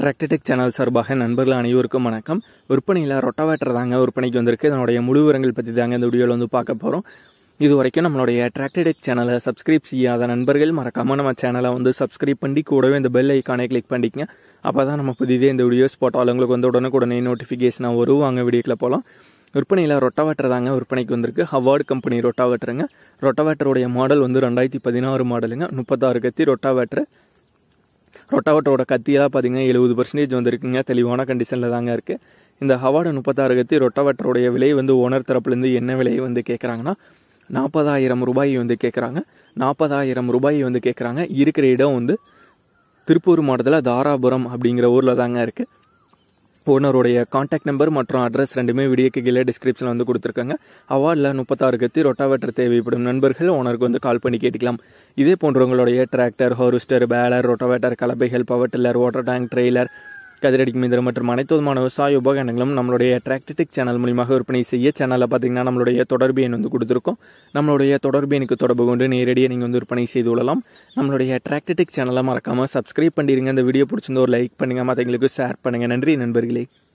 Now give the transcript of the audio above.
டிராக்டடெக் channel சார்பாக நண்பர்கள் அனைவருக்கும் வணக்கம் விற்பனையில் ரொட்டாவேட்டர் தாங்க விற்பனைக்கு வந்திருக்கு இதனுடைய முழு விவரங்கள் பற்றி தாங்க இந்த வீடியோவில் வந்து பார்க்க போகிறோம் இது வரைக்கும் நம்மளுடைய டிராக்டடெக் சேனலை சப்ஸ்கிரைப் செய்யாத நண்பர்கள் மறக்காமல் நம்ம சேனலை வந்து சப்ஸ்கிரைப் பண்ணி கூடவே இந்த பெல் ஐக்கானை கிளிக் பண்ணிக்கங்க அப்போ தான் நம்ம புதிதே இந்த வீடியோஸ் போட்டால் உங்களுக்கு வந்து உடனுக்குடனே நோட்டிஃபிகேஷனாக வரும் வாங்க வீடியோக்கில் போகலாம் விற்பனையில் ரொட்டாவேட்டர் தாங்க விற்பனைக்கு வந்திருக்கு ஹவார்டு கம்பெனி ரொட்டாவேட்டருங்க ரொட்டாவேட்டருடைய மாடல் வந்து ரெண்டாயிரத்தி பதினாறு மாடலுங்க முப்பத்தாறு கத்தி ரொட்டாவேட்டர் ரொட்டாவட்டோட கத்தியெல்லாம் பார்த்தீங்கன்னா எழுபது பர்சன்டேஜ் வந்துருக்குங்க தெளிவான கண்டிஷனில் தாங்க இருக்குது இந்த ஹவார்டு முப்பத்தாறு கத்தி ரொட்டாவட்டருடைய விலை வந்து ஓனர் தரப்புலேருந்து என்ன விலையை வந்து கேட்குறாங்கன்னா நாற்பதாயிரம் ரூபாய் வந்து கேட்குறாங்க நாற்பதாயிரம் ரூபாய் வந்து கேட்குறாங்க இருக்கிற இடம் வந்து திருப்பூர் மாவட்டத்தில் தாராபுரம் அப்படிங்கிற ஊரில் தாங்க இருக்குது ஓனருடைய காண்டாக்ட் நம்பர் மற்றும் அட்ரஸ் ரெண்டுமே வீடியோக்கு கீழே டிஸ்கிரிப்ஷனில் வந்து கொடுத்துருக்காங்க அவார்டில் முப்பத்தாறு கத்தி ரொட்டாவேட்டர் தேவைப்படும் நண்பர்கள் ஓனருக்கு வந்து கால் பண்ணி கேட்டுக்கலாம் இதே போன்றவங்களுடைய டிராக்டர் ஹோரிஸ்டர் பேலர் ரொட்டாவேட்டர் கலப்பைகள் power tiller water tank trailer கதிரடிக்கும் இந்திரம் மற்றும் அனைத்து விதமான விவசாய உபகரணங்களும் நம்மளுடைய டிராக்டிக் சேனல் மூலியமாக விற்பனை செய்ய சேனலில் பார்த்தீங்கன்னா நம்மளுடைய தொடர்பு எண் வந்து கொடுத்துருக்கோம் நம்மளுடைய தொடர்பு எனக்கு தொடர்பு கொண்டு நேரடியாக நீங்கள் வந்து விற்பனை செய்து கொள்ளலாம் நம்மளுடைய டிராக்டிக் சேனலை மறக்காமல் சப்ஸ்கிரைப் பண்ணிடுங்க இந்த வீடியோ பிடிச்சிருந்த ஒரு லைக் பண்ணுங்கள் மற்றவங்களுக்கு ஷேர் பண்ணுங்கள் நன்றி நண்பர்களே